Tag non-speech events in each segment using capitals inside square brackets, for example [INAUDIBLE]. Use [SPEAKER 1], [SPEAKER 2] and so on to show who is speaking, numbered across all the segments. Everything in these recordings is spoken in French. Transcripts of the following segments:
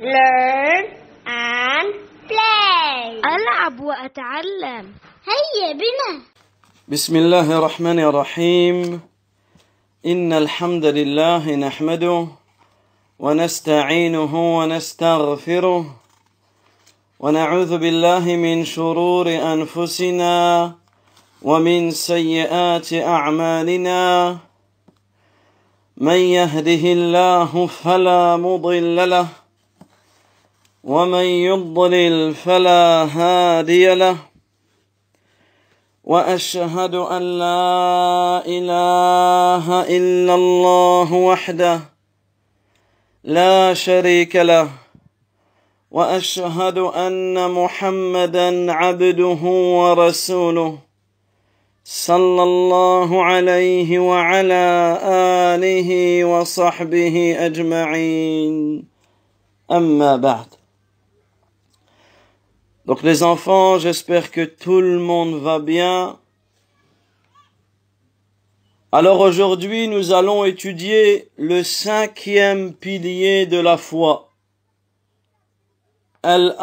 [SPEAKER 1] learn and play ألعب وأتعلم هيا بنا بسم الله الرحمن الرحيم إن الحمد لله نحمده ونستعينه ونستغفره ونعوذ بالله من شرور أنفسنا ومن سيئات أعمالنا من يهده الله فلا مضل له ومن يضلل فلا هادي له واشهد ان لا اله الا الله وحده لا شريك له واشهد ان محمدا عبده ورسوله صلى الله عليه وعلى اله وصحبه اجمعين اما بعد Donc les enfants, j'espère que tout le monde va bien. Alors aujourd'hui, nous allons étudier le cinquième pilier de la foi. al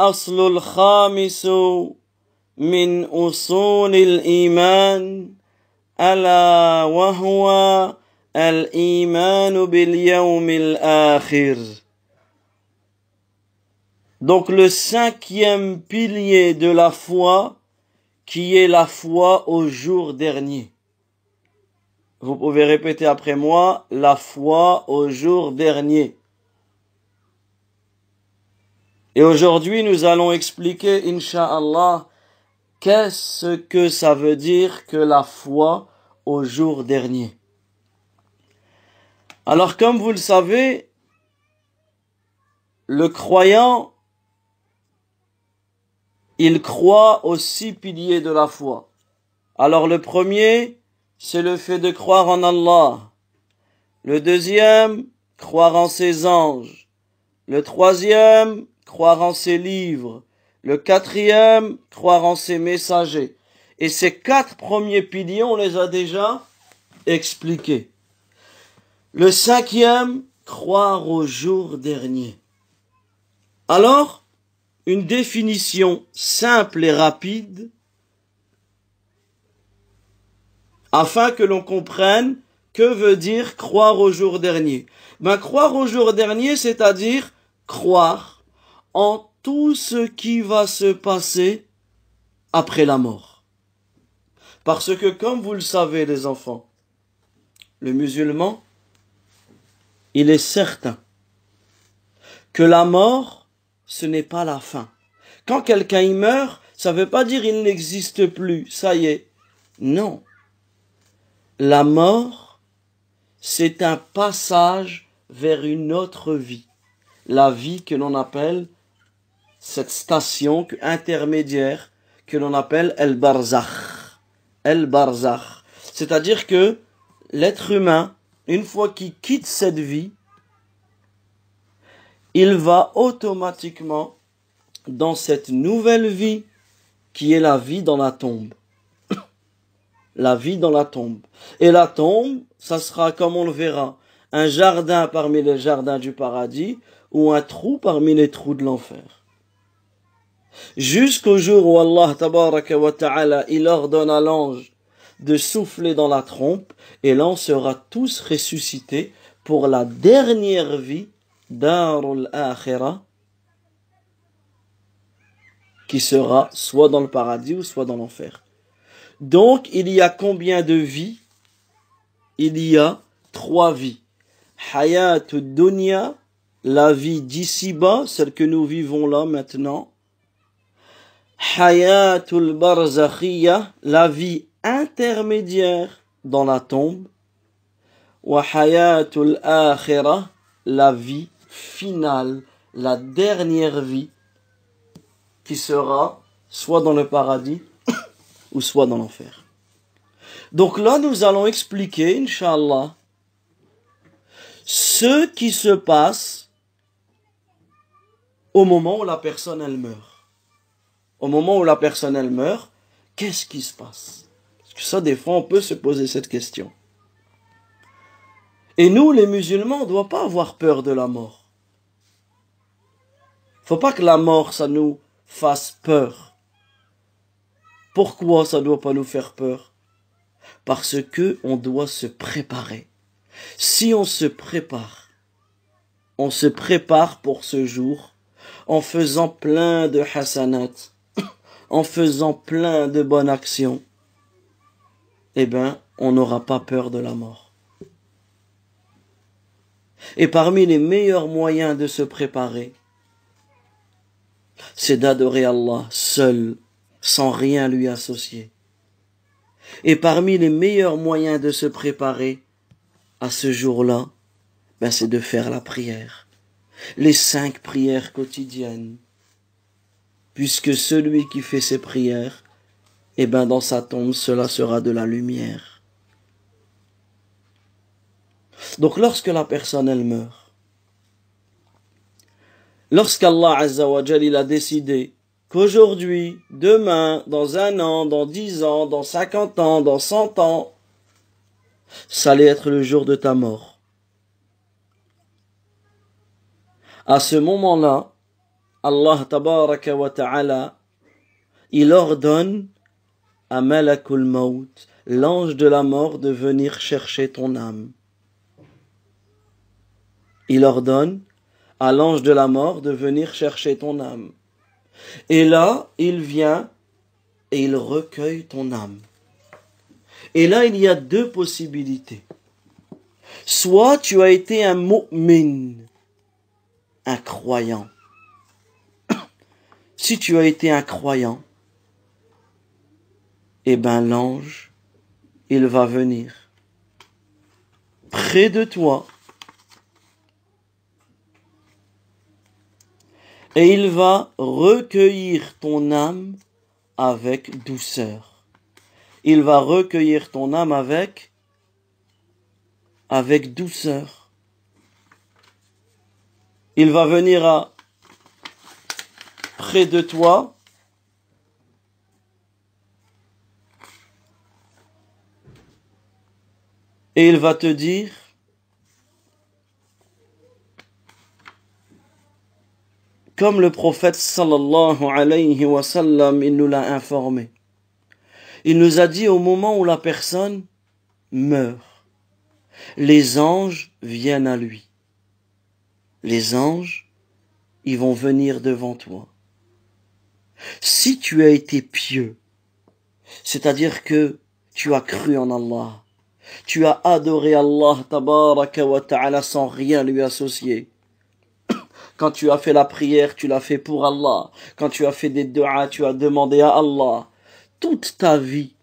[SPEAKER 1] donc le cinquième pilier de la foi, qui est la foi au jour dernier. Vous pouvez répéter après moi, la foi au jour dernier. Et aujourd'hui, nous allons expliquer, Inch'Allah, qu'est-ce que ça veut dire que la foi au jour dernier. Alors, comme vous le savez, le croyant il croit aux six piliers de la foi. Alors le premier, c'est le fait de croire en Allah. Le deuxième, croire en ses anges. Le troisième, croire en ses livres. Le quatrième, croire en ses messagers. Et ces quatre premiers piliers, on les a déjà expliqués. Le cinquième, croire au jour dernier. Alors, une définition simple et rapide afin que l'on comprenne que veut dire croire au jour dernier. Ben, croire au jour dernier, c'est-à-dire croire en tout ce qui va se passer après la mort. Parce que comme vous le savez les enfants, le musulman, il est certain que la mort ce n'est pas la fin. Quand quelqu'un y meurt, ça ne veut pas dire il n'existe plus, ça y est. Non. La mort, c'est un passage vers une autre vie. La vie que l'on appelle cette station intermédiaire que l'on appelle El Barzakh. El Barzakh. C'est-à-dire que l'être humain, une fois qu'il quitte cette vie, il va automatiquement dans cette nouvelle vie qui est la vie dans la tombe. [COUGHS] la vie dans la tombe. Et la tombe, ça sera comme on le verra, un jardin parmi les jardins du paradis ou un trou parmi les trous de l'enfer. Jusqu'au jour où Allah tabaraka wa ta'ala, il ordonne à l'ange de souffler dans la trompe et l'ange sera tous ressuscités pour la dernière vie Darul Akhira qui sera soit dans le paradis ou soit dans l'enfer. Donc, il y a combien de vies Il y a trois vies. Hayat Dunya, la vie d'ici-bas, celle que nous vivons là maintenant. Hayatul Barzakhiya, la vie intermédiaire dans la tombe. Wa la vie finale, la dernière vie, qui sera soit dans le paradis [COUGHS] ou soit dans l'enfer. Donc là, nous allons expliquer, Inch'Allah, ce qui se passe au moment où la personne, elle meurt. Au moment où la personne, elle meurt, qu'est-ce qui se passe Parce que ça, des fois, on peut se poser cette question. Et nous, les musulmans, on ne doit pas avoir peur de la mort. Faut pas que la mort, ça nous fasse peur. Pourquoi ça doit pas nous faire peur? Parce que on doit se préparer. Si on se prépare, on se prépare pour ce jour en faisant plein de hasanat, [COUGHS] en faisant plein de bonnes actions, eh ben, on n'aura pas peur de la mort. Et parmi les meilleurs moyens de se préparer, c'est d'adorer Allah seul, sans rien lui associer. Et parmi les meilleurs moyens de se préparer à ce jour-là, ben c'est de faire la prière, les cinq prières quotidiennes, puisque celui qui fait ses prières, eh ben dans sa tombe cela sera de la lumière. Donc lorsque la personne elle meurt, Lorsqu'Allah wa il a décidé qu'aujourd'hui, demain, dans un an, dans dix ans, dans cinquante ans, dans cent ans, ça allait être le jour de ta mort. À ce moment-là, Allah tabaraka wa ta'ala, il ordonne à Malakul Maut, l'ange de la mort, de venir chercher ton âme. Il ordonne à l'ange de la mort de venir chercher ton âme. Et là, il vient et il recueille ton âme. Et là, il y a deux possibilités. Soit tu as été un mu'min, un croyant. [COUGHS] si tu as été un croyant, eh ben l'ange, il va venir près de toi et il va recueillir ton âme avec douceur. Il va recueillir ton âme avec avec douceur. Il va venir à près de toi et il va te dire comme le prophète sallallahu alayhi wa sallam, il nous l'a informé. Il nous a dit au moment où la personne meurt, les anges viennent à lui. Les anges, ils vont venir devant toi. Si tu as été pieux, c'est-à-dire que tu as cru en Allah, tu as adoré Allah tabaraka wa ta'ala sans rien lui associer, quand tu as fait la prière, tu l'as fait pour Allah. Quand tu as fait des dua, tu as demandé à Allah. Toute ta vie,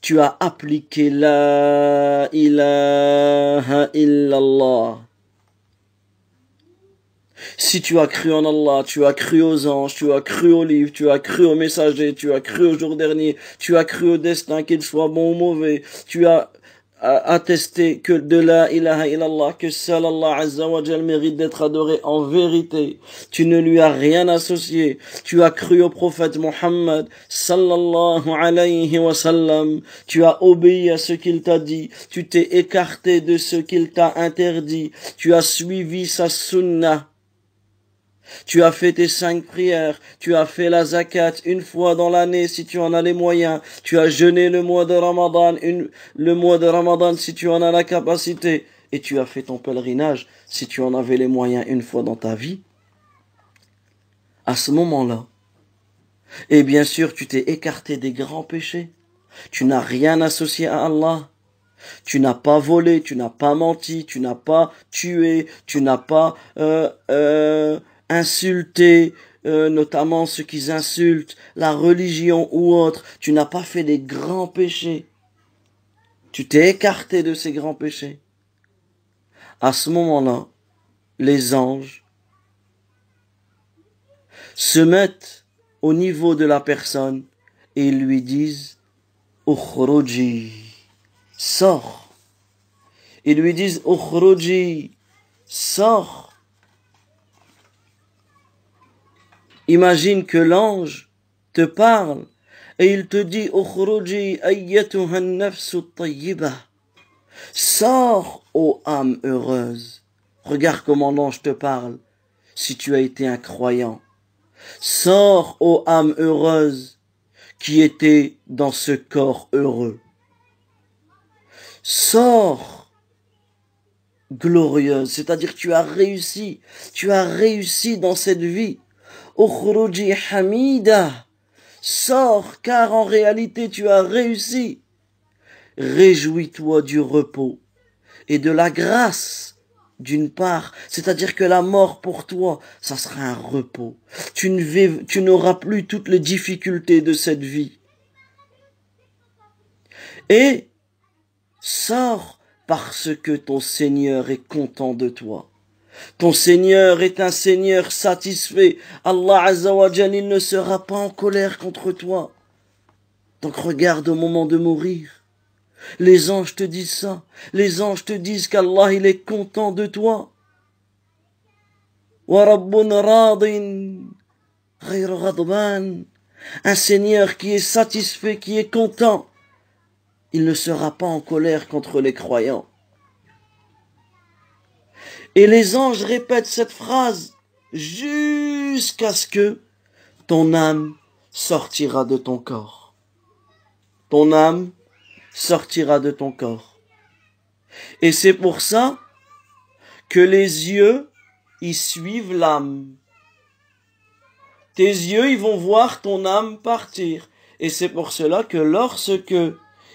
[SPEAKER 1] tu as appliqué la ilaha illallah. Si tu as cru en Allah, tu as cru aux anges, tu as cru au livre, tu as cru aux messagers, tu as cru au jour dernier, tu as cru au destin, qu'il soit bon ou mauvais, tu as attesté que de la ilaha illallah, que seul Allah Azza mérite d'être adoré en vérité. Tu ne lui as rien associé. Tu as cru au prophète Mohammed sallallahu alayhi wa sallam. Tu as obéi à ce qu'il t'a dit. Tu t'es écarté de ce qu'il t'a interdit. Tu as suivi sa sunnah tu as fait tes cinq prières, tu as fait la zakat une fois dans l'année si tu en as les moyens, tu as jeûné le mois de Ramadan, une, le mois de Ramadan si tu en as la capacité, et tu as fait ton pèlerinage si tu en avais les moyens une fois dans ta vie. À ce moment-là, et bien sûr tu t'es écarté des grands péchés, tu n'as rien associé à Allah, tu n'as pas volé, tu n'as pas menti, tu n'as pas tué, tu n'as pas... Euh, euh, insulter euh, notamment ceux qui insultent la religion ou autre, tu n'as pas fait des grands péchés. Tu t'es écarté de ces grands péchés. À ce moment-là, les anges se mettent au niveau de la personne et lui disent Ukhruji, sors. Ils lui disent rodji sors. Imagine que l'ange te parle et il te dit Sors, ô âme heureuse. Regarde comment l'ange te parle, si tu as été un croyant. Sors, ô âme heureuse, qui était dans ce corps heureux. Sors, glorieuse, c'est-à-dire tu as réussi, tu as réussi dans cette vie. Okhruji Hamida, sors, car en réalité tu as réussi. Réjouis-toi du repos et de la grâce d'une part, c'est-à-dire que la mort pour toi, ça sera un repos. Tu, ne tu n'auras plus toutes les difficultés de cette vie. Et sors parce que ton Seigneur est content de toi. Ton Seigneur est un Seigneur satisfait. Allah Azzawajal, il ne sera pas en colère contre toi. Donc regarde au moment de mourir. Les anges te disent ça. Les anges te disent qu'Allah, il est content de toi. Un Seigneur qui est satisfait, qui est content. Il ne sera pas en colère contre les croyants. Et les anges répètent cette phrase jusqu'à ce que ton âme sortira de ton corps. Ton âme sortira de ton corps. Et c'est pour ça que les yeux y suivent l'âme. Tes yeux, ils vont voir ton âme partir. Et c'est pour cela que lorsque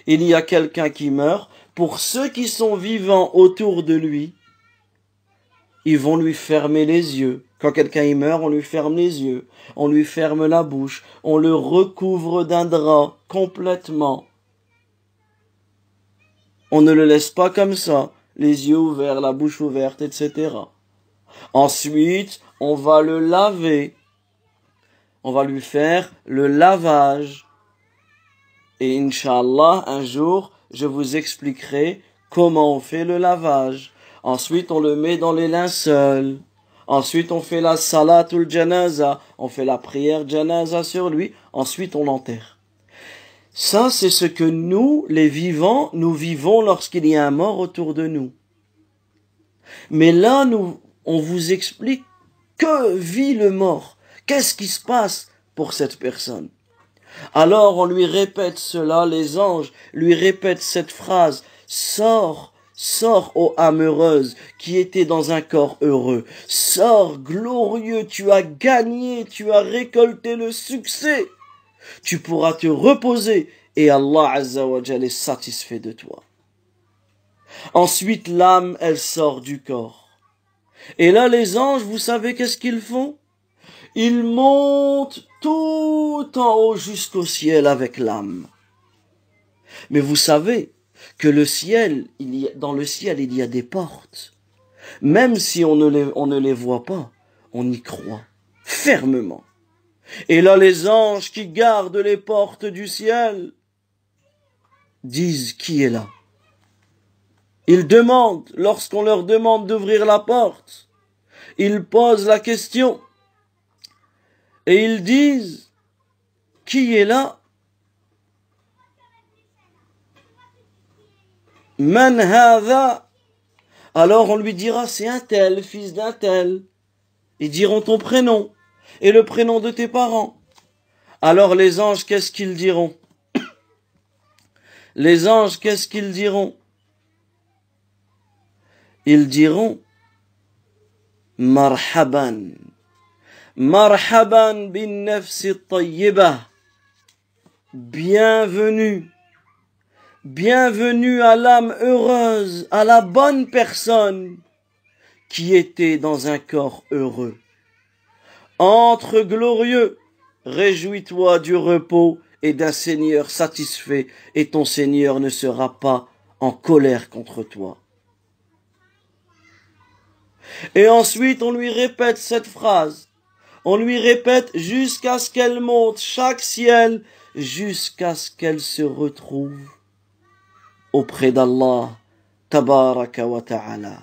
[SPEAKER 1] il y a quelqu'un qui meurt, pour ceux qui sont vivants autour de lui, ils vont lui fermer les yeux. Quand quelqu'un y meurt, on lui ferme les yeux, on lui ferme la bouche, on le recouvre d'un drap complètement. On ne le laisse pas comme ça, les yeux ouverts, la bouche ouverte, etc. Ensuite, on va le laver. On va lui faire le lavage. Et Inch'Allah, un jour, je vous expliquerai comment on fait le lavage. Ensuite, on le met dans les linceuls. Ensuite, on fait la salatul janaza. On fait la prière janaza sur lui. Ensuite, on l'enterre. Ça, c'est ce que nous, les vivants, nous vivons lorsqu'il y a un mort autour de nous. Mais là, nous, on vous explique que vit le mort. Qu'est-ce qui se passe pour cette personne? Alors on lui répète cela, les anges lui répètent cette phrase, sors Sors, ô âme heureuse, qui était dans un corps heureux. Sors, glorieux, tu as gagné, tu as récolté le succès. Tu pourras te reposer et Allah est satisfait de toi. Ensuite, l'âme, elle sort du corps. Et là, les anges, vous savez qu'est-ce qu'ils font? Ils montent tout en haut jusqu'au ciel avec l'âme. Mais vous savez, que le ciel, il y a, dans le ciel, il y a des portes. Même si on ne les, on ne les voit pas, on y croit fermement. Et là, les anges qui gardent les portes du ciel disent qui est là. Ils demandent, lorsqu'on leur demande d'ouvrir la porte, ils posent la question et ils disent qui est là Man Alors on lui dira, c'est un tel, fils d'un tel. Ils diront ton prénom et le prénom de tes parents. Alors les anges, qu'est-ce qu'ils diront [COUGHS] Les anges, qu'est-ce qu'ils diront Ils diront Marhaban. Marhaban bin nafsi Bienvenue Bienvenue à l'âme heureuse, à la bonne personne qui était dans un corps heureux. Entre glorieux, réjouis-toi du repos et d'un Seigneur satisfait, et ton Seigneur ne sera pas en colère contre toi. Et ensuite, on lui répète cette phrase. On lui répète jusqu'à ce qu'elle monte chaque ciel, jusqu'à ce qu'elle se retrouve auprès d'Allah tabaraka wa ta'ala.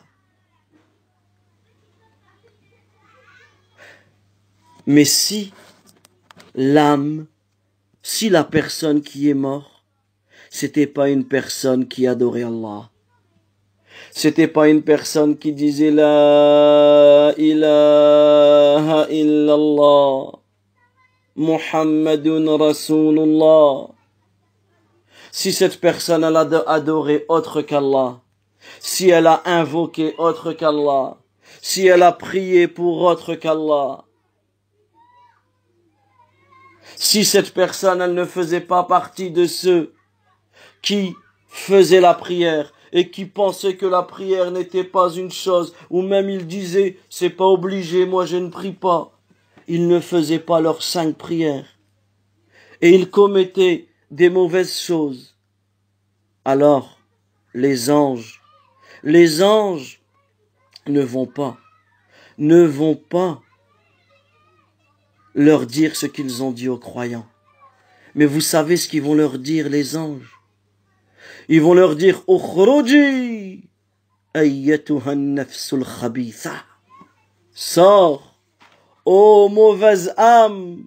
[SPEAKER 1] Mais si l'âme, si la personne qui est morte, c'était pas une personne qui adorait Allah, c'était pas une personne qui disait la ilaha illallah, Muhammadun Rasulullah, si cette personne elle a adoré autre qu'Allah, si elle a invoqué autre qu'Allah, si elle a prié pour autre qu'Allah, si cette personne elle ne faisait pas partie de ceux qui faisaient la prière et qui pensaient que la prière n'était pas une chose, ou même ils disaient c'est pas obligé, moi je ne prie pas. Ils ne faisaient pas leurs cinq prières et ils commettaient des mauvaises choses. Alors, les anges, les anges ne vont pas, ne vont pas leur dire ce qu'ils ont dit aux croyants. Mais vous savez ce qu'ils vont leur dire, les anges. Ils vont leur dire, Sors, ô mauvaise âme,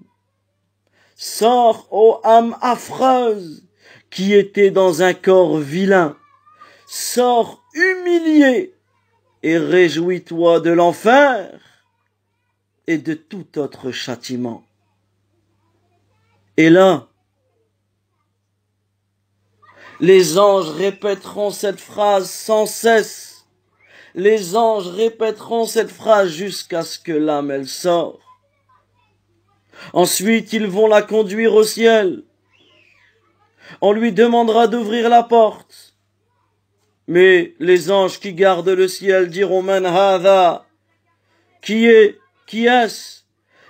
[SPEAKER 1] Sors, ô âme affreuse, qui était dans un corps vilain. Sors humilié et réjouis-toi de l'enfer et de tout autre châtiment. Et là, les anges répéteront cette phrase sans cesse. Les anges répéteront cette phrase jusqu'à ce que l'âme elle sort. Ensuite, ils vont la conduire au ciel. On lui demandera d'ouvrir la porte. Mais les anges qui gardent le ciel diront Manhada. Qui est Qui est-ce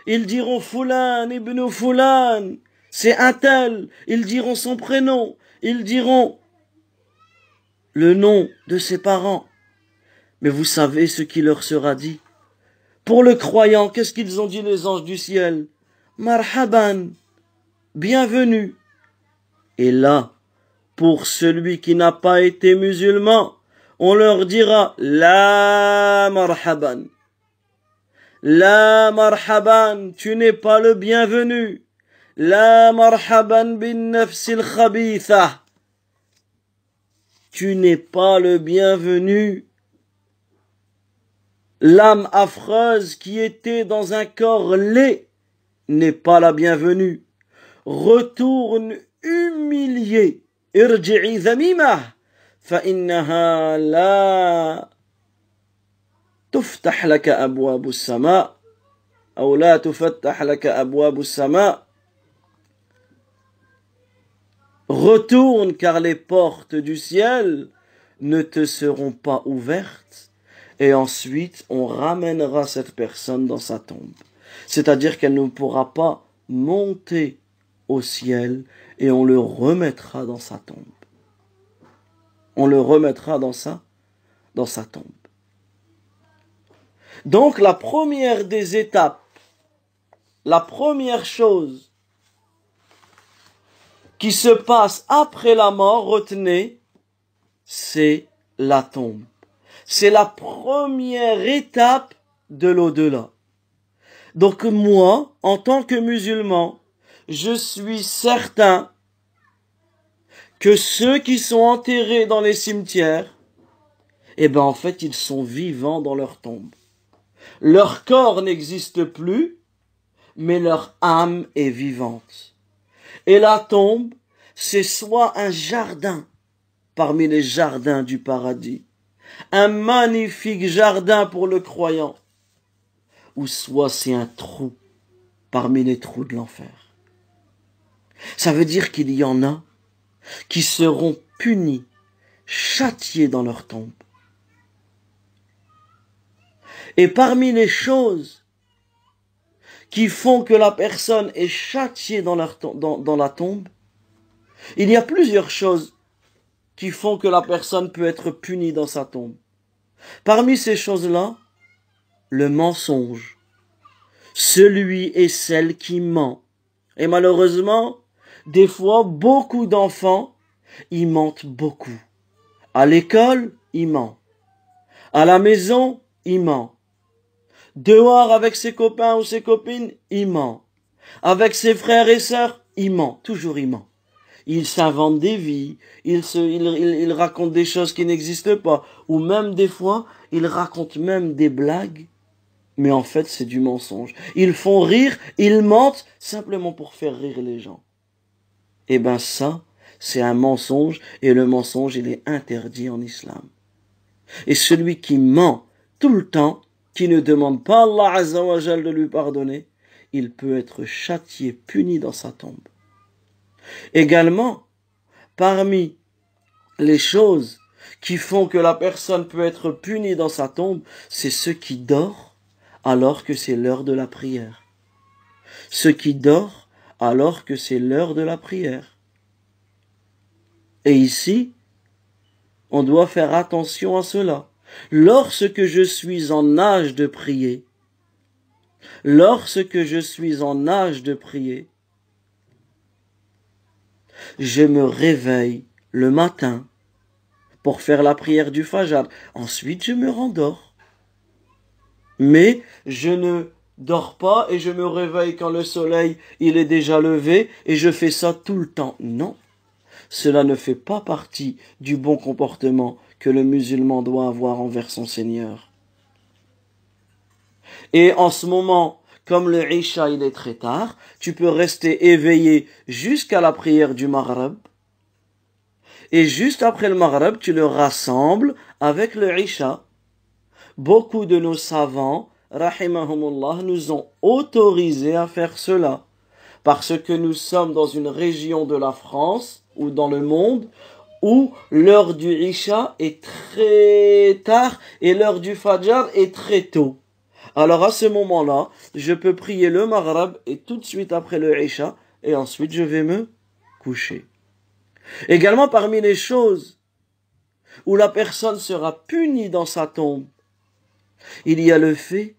[SPEAKER 1] Ils diront Foulan ibn Fulan, C'est un tel. Ils diront son prénom. Ils diront le nom de ses parents. Mais vous savez ce qui leur sera dit. Pour le croyant, qu'est-ce qu'ils ont dit les anges du ciel Marhaban, bienvenue. Et là, pour celui qui n'a pas été musulman, on leur dira La marhaban. La marhaban, tu n'es pas le bienvenu. La marhaban bin nafsil khabitha. Tu n'es pas le bienvenu. L'âme affreuse qui était dans un corps laid n'est pas la bienvenue. Retourne humilié. Retourne car les portes du ciel ne te seront pas ouvertes. Et ensuite, on ramènera cette personne dans sa tombe c'est-à-dire qu'elle ne pourra pas monter au ciel et on le remettra dans sa tombe. On le remettra dans sa, dans sa tombe. Donc la première des étapes, la première chose qui se passe après la mort, retenez, c'est la tombe. C'est la première étape de l'au-delà. Donc moi, en tant que musulman, je suis certain que ceux qui sont enterrés dans les cimetières, eh ben en fait ils sont vivants dans leur tombe. Leur corps n'existe plus, mais leur âme est vivante. Et la tombe, c'est soit un jardin parmi les jardins du paradis, un magnifique jardin pour le croyant, ou soit c'est un trou parmi les trous de l'enfer. Ça veut dire qu'il y en a qui seront punis, châtiés dans leur tombe. Et parmi les choses qui font que la personne est châtiée dans, leur dans la tombe, il y a plusieurs choses qui font que la personne peut être punie dans sa tombe. Parmi ces choses-là, le mensonge. Celui et celle qui ment. Et malheureusement, des fois, beaucoup d'enfants, ils mentent beaucoup. À l'école, ils mentent. À la maison, ils mentent. Dehors avec ses copains ou ses copines, ils mentent. Avec ses frères et sœurs, ils mentent, Toujours ils ment. Ils s'inventent des vies, ils racontent des choses qui n'existent pas, ou même des fois, ils racontent même des blagues mais en fait c'est du mensonge. Ils font rire, ils mentent simplement pour faire rire les gens. Eh ben ça, c'est un mensonge et le mensonge il est interdit en islam. Et celui qui ment tout le temps, qui ne demande pas à Allah Azzawajal de lui pardonner, il peut être châtié, puni dans sa tombe. Également, parmi les choses qui font que la personne peut être punie dans sa tombe, c'est ceux qui dorment alors que c'est l'heure de la prière. Ce qui dort alors que c'est l'heure de la prière. Et ici, on doit faire attention à cela. Lorsque je suis en âge de prier, lorsque je suis en âge de prier, je me réveille le matin pour faire la prière du Fajr. Ensuite, je me rendors mais je ne dors pas et je me réveille quand le soleil il est déjà levé et je fais ça tout le temps. Non, cela ne fait pas partie du bon comportement que le musulman doit avoir envers son Seigneur. Et en ce moment, comme le Isha il est très tard, tu peux rester éveillé jusqu'à la prière du Maghreb. Et juste après le Maghreb, tu le rassembles avec le Isha beaucoup de nos savants, rahimahumullah, nous ont autorisés à faire cela. Parce que nous sommes dans une région de la France ou dans le monde où l'heure du Isha est très tard et l'heure du Fajr est très tôt. Alors à ce moment-là, je peux prier le Maghreb et tout de suite après le Isha et ensuite je vais me coucher. Également parmi les choses où la personne sera punie dans sa tombe, il y a le fait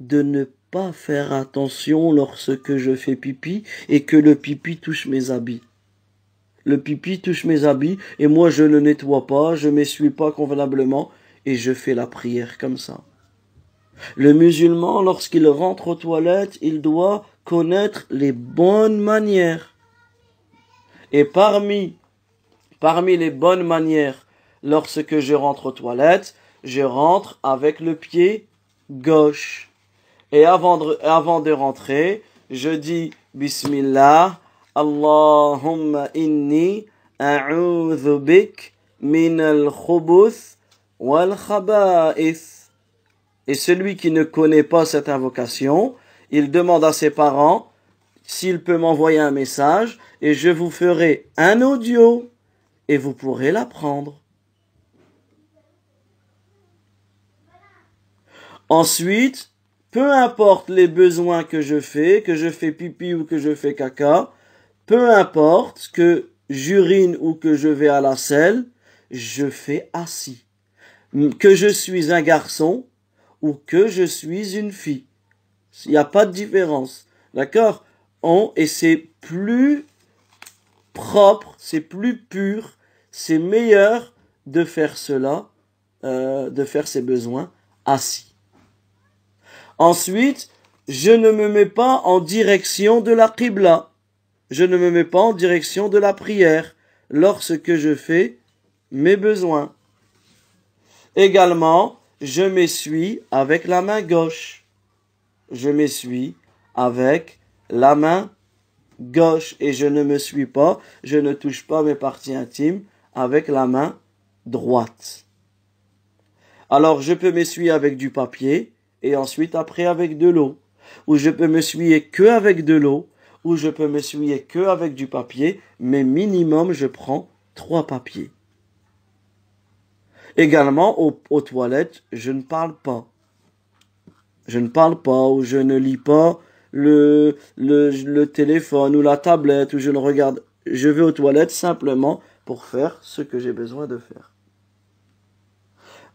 [SPEAKER 1] de ne pas faire attention lorsque je fais pipi et que le pipi touche mes habits. Le pipi touche mes habits et moi je ne nettoie pas, je m'essuie pas convenablement et je fais la prière comme ça. Le musulman, lorsqu'il rentre aux toilettes, il doit connaître les bonnes manières. Et parmi, parmi les bonnes manières, lorsque je rentre aux toilettes, je rentre avec le pied gauche. Et avant de, rentrer, je dis Bismillah, Allahumma inni min al wal khabais Et celui qui ne connaît pas cette invocation, il demande à ses parents s'il peut m'envoyer un message et je vous ferai un audio et vous pourrez l'apprendre. Ensuite, peu importe les besoins que je fais, que je fais pipi ou que je fais caca, peu importe que j'urine ou que je vais à la selle, je fais assis. Que je suis un garçon ou que je suis une fille. Il n'y a pas de différence. D'accord On, et c'est plus propre, c'est plus pur, c'est meilleur de faire cela, euh, de faire ses besoins assis. Ensuite, je ne me mets pas en direction de la Qibla. Je ne me mets pas en direction de la prière lorsque je fais mes besoins. Également, je m'essuie avec la main gauche. Je m'essuie avec la main gauche et je ne me suis pas, je ne touche pas mes parties intimes avec la main droite. Alors je peux m'essuyer avec du papier, et ensuite après avec de l'eau. Ou je peux me suyer que avec de l'eau, ou je peux me suyer que avec du papier, mais minimum je prends trois papiers. Également, aux, toilettes, je ne parle pas. Je ne parle pas ou je ne lis pas le, le, le téléphone ou la tablette ou je ne regarde. Je vais aux toilettes simplement pour faire ce que j'ai besoin de faire.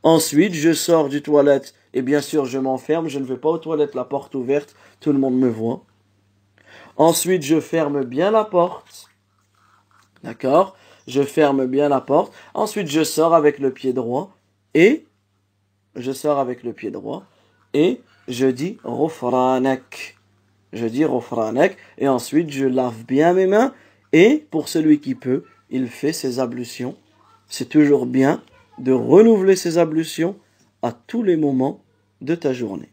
[SPEAKER 1] Ensuite, je sors du toilette et bien sûr, je m'enferme, je ne vais pas aux toilettes, la porte ouverte, tout le monde me voit. Ensuite, je ferme bien la porte. D'accord Je ferme bien la porte. Ensuite, je sors avec le pied droit et je sors avec le pied droit et je dis Rofranek. Je dis Rofranek et ensuite je lave bien mes mains et pour celui qui peut, il fait ses ablutions. C'est toujours bien de renouveler ses ablutions à tous les moments de ta journée.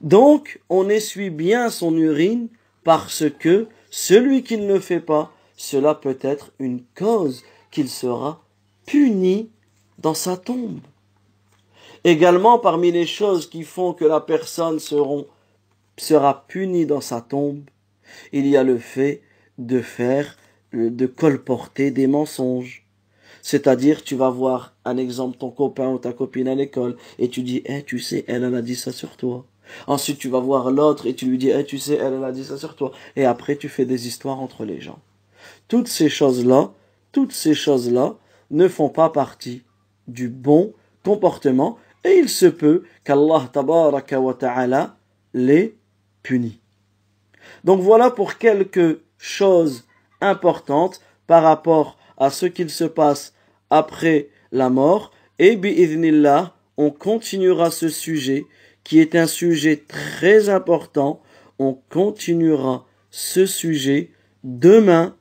[SPEAKER 1] Donc, on essuie bien son urine parce que celui qui ne le fait pas, cela peut être une cause qu'il sera puni dans sa tombe. Également, parmi les choses qui font que la personne sera punie dans sa tombe, il y a le fait de faire, de colporter des mensonges c'est-à-dire, tu vas voir un exemple, ton copain ou ta copine à l'école, et tu dis, eh, tu sais, elle, elle a dit ça sur toi. Ensuite, tu vas voir l'autre et tu lui dis, eh, tu sais, elle, a dit ça sur toi. Et après, tu fais des histoires entre les gens. Toutes ces choses-là, toutes ces choses-là ne font pas partie du bon comportement et il se peut qu'Allah tabaraka wa ta'ala les punit. Donc voilà pour quelques choses importantes par rapport à ce qu'il se passe après la mort. Et idnillah, on continuera ce sujet qui est un sujet très important. On continuera ce sujet demain,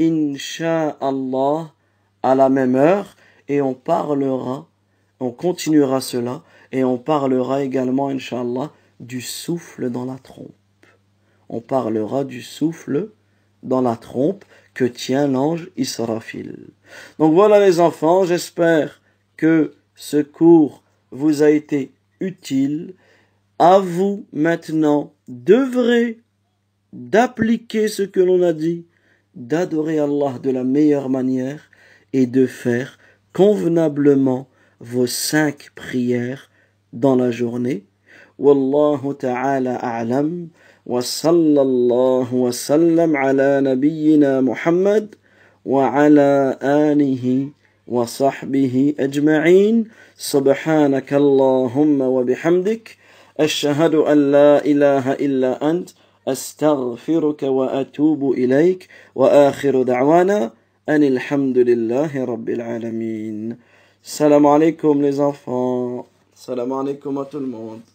[SPEAKER 1] inshaAllah, à la même heure. Et on parlera, on continuera cela. Et on parlera également, inshaAllah, du souffle dans la trompe. On parlera du souffle dans la trompe que tient l'ange Israfil. Donc voilà les enfants, j'espère que ce cours vous a été utile. À vous maintenant d'œuvrer, d'appliquer ce que l'on a dit, d'adorer Allah de la meilleure manière et de faire convenablement vos cinq prières dans la journée. Wallahu ta'ala a'lam. وصلى الله وسلم على نبينا محمد وعلى آله وصحبه أجمعين سبحانك اللهم وبحمدك أشهد أن لا إله إلا أنت أستغفرك وأتوب إليك وآخر دعوانا أن الحمد لله رب العالمين السلام عليكم les enfants السلام عليكم à tout le monde